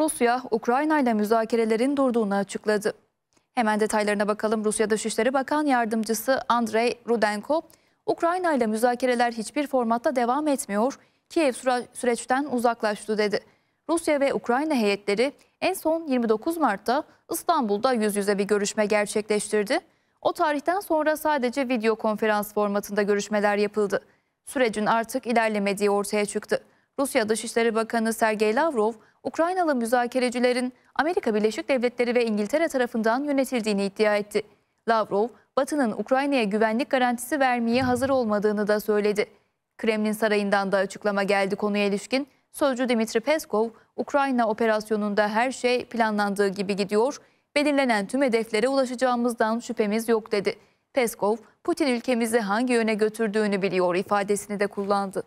Rusya, Ukrayna ile müzakerelerin durduğunu açıkladı. Hemen detaylarına bakalım. Rusya Dışişleri Bakan Yardımcısı Andrei Rudenko, Ukrayna ile müzakereler hiçbir formatta devam etmiyor, Kiev süreçten uzaklaştı dedi. Rusya ve Ukrayna heyetleri en son 29 Mart'ta İstanbul'da yüz yüze bir görüşme gerçekleştirdi. O tarihten sonra sadece video konferans formatında görüşmeler yapıldı. Sürecin artık ilerlemediği ortaya çıktı. Rusya Dışişleri Bakanı Sergey Lavrov, Ukraynalı müzakerecilerin Amerika Birleşik Devletleri ve İngiltere tarafından yönetildiğini iddia etti. Lavrov, Batı'nın Ukrayna'ya güvenlik garantisi vermeye hazır olmadığını da söyledi. Kremlin Sarayı'ndan da açıklama geldi konuya ilişkin. Sözcü Dimitri Peskov, Ukrayna operasyonunda her şey planlandığı gibi gidiyor, belirlenen tüm hedeflere ulaşacağımızdan şüphemiz yok dedi. Peskov, Putin ülkemizi hangi yöne götürdüğünü biliyor ifadesini de kullandı.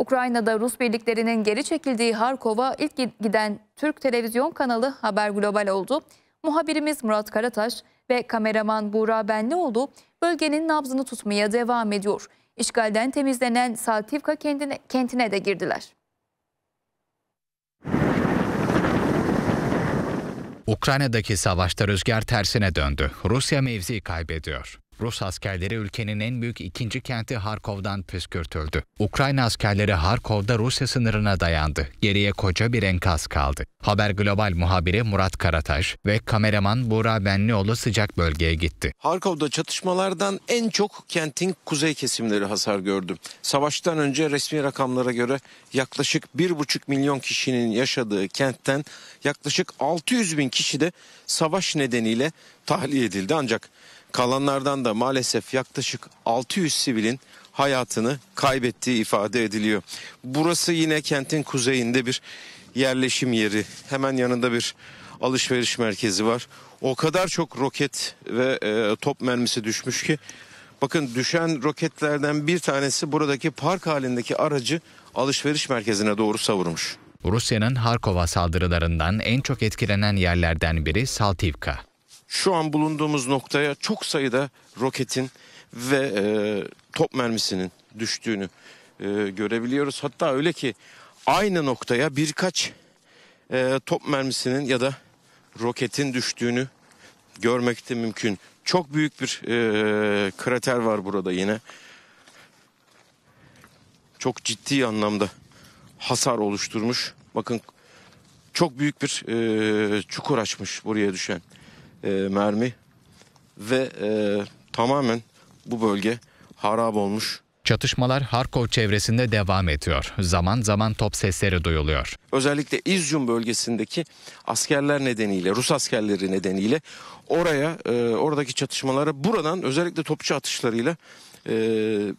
Ukrayna'da Rus birliklerinin geri çekildiği Harkov'a ilk giden Türk televizyon kanalı Haber Global oldu. Muhabirimiz Murat Karataş ve kameraman Buğra Benlioğlu bölgenin nabzını tutmaya devam ediyor. İşgalden temizlenen Saltivka kendine, kentine de girdiler. Ukrayna'daki savaşta rüzgar tersine döndü. Rusya mevzi kaybediyor. Rus askerleri ülkenin en büyük ikinci kenti Harkov'dan püskürtüldü. Ukrayna askerleri Harkov'da Rusya sınırına dayandı. Geriye koca bir enkaz kaldı. Haber Global muhabiri Murat Karataş ve kameraman Buğra Benlioğlu sıcak bölgeye gitti. Harkov'da çatışmalardan en çok kentin kuzey kesimleri hasar gördü. Savaştan önce resmi rakamlara göre yaklaşık 1,5 milyon kişinin yaşadığı kentten yaklaşık 600 bin kişi de savaş nedeniyle tahliye edildi. Ancak Kalanlardan da maalesef yaklaşık 600 sivilin hayatını kaybettiği ifade ediliyor. Burası yine kentin kuzeyinde bir yerleşim yeri. Hemen yanında bir alışveriş merkezi var. O kadar çok roket ve e, top mermisi düşmüş ki bakın düşen roketlerden bir tanesi buradaki park halindeki aracı alışveriş merkezine doğru savurmuş. Rusya'nın Harkova saldırılarından en çok etkilenen yerlerden biri Saltivka şu an bulunduğumuz noktaya çok sayıda roketin ve e, top mermisinin düştüğünü e, görebiliyoruz. Hatta öyle ki aynı noktaya birkaç e, top mermisinin ya da roketin düştüğünü görmek de mümkün. Çok büyük bir e, krater var burada yine. Çok ciddi anlamda hasar oluşturmuş. Bakın çok büyük bir e, çukur açmış buraya düşen e, mermi ve e, tamamen bu bölge harap olmuş. Çatışmalar Harkov çevresinde devam ediyor. Zaman zaman top sesleri duyuluyor. Özellikle İzyum bölgesindeki askerler nedeniyle, Rus askerleri nedeniyle oraya, e, oradaki çatışmalara buradan özellikle topçu atışlarıyla e,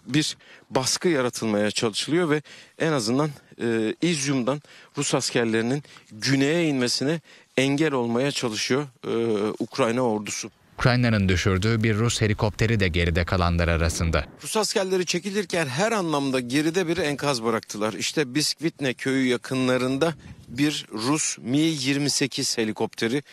bir baskı yaratılmaya çalışılıyor ve en azından e, İzyum'dan Rus askerlerinin güneye inmesine engel olmaya çalışıyor e, Ukrayna ordusu. Ukrayna'nın düşürdüğü bir Rus helikopteri de geride kalanlar arasında. Rus askerleri çekilirken her anlamda geride bir enkaz bıraktılar. İşte Biskvitne köyü yakınlarında bir Rus Mi-28 helikopteri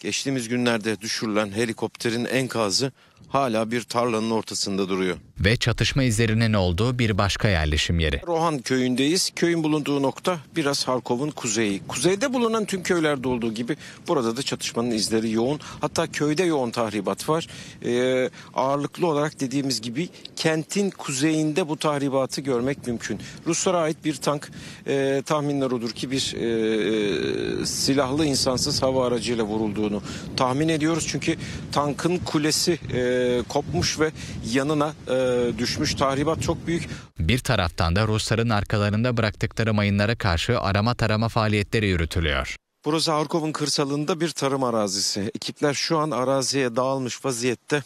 geçtiğimiz günlerde düşürülen helikopterin enkazı hala bir tarlanın ortasında duruyor. Ve çatışma izlerinin olduğu bir başka yerleşim yeri. Rohan köyündeyiz. Köyün bulunduğu nokta biraz Harkov'un kuzeyi. Kuzeyde bulunan tüm köylerde olduğu gibi burada da çatışmanın izleri yoğun. Hatta köyde yoğun tahribat var. Ee, ağırlıklı olarak dediğimiz gibi kentin kuzeyinde bu tahribatı görmek mümkün. Ruslara ait bir tank e, tahminler odur ki bir e, silahlı insansız hava aracıyla vurulduğunu tahmin ediyoruz. Çünkü tankın kulesi... E, e, kopmuş ve yanına e, düşmüş. Tahribat çok büyük. Bir taraftan da Rusların arkalarında bıraktıkları mayınlara karşı arama tarama faaliyetleri yürütülüyor. Burası Harkov'un kırsalında bir tarım arazisi. Ekipler şu an araziye dağılmış vaziyette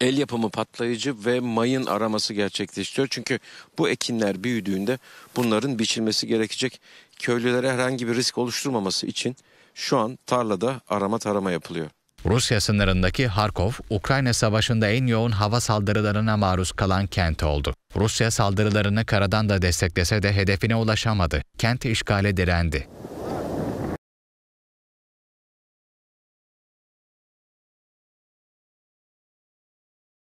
el yapımı patlayıcı ve mayın araması gerçekleştiriyor. Çünkü bu ekinler büyüdüğünde bunların biçilmesi gerekecek. Köylülere herhangi bir risk oluşturmaması için şu an tarlada arama tarama yapılıyor. Rusya sınırındaki Harkov, Ukrayna Savaşı'nda en yoğun hava saldırılarına maruz kalan kent oldu. Rusya saldırılarını karadan da desteklese de hedefine ulaşamadı. Kent işgale direndi.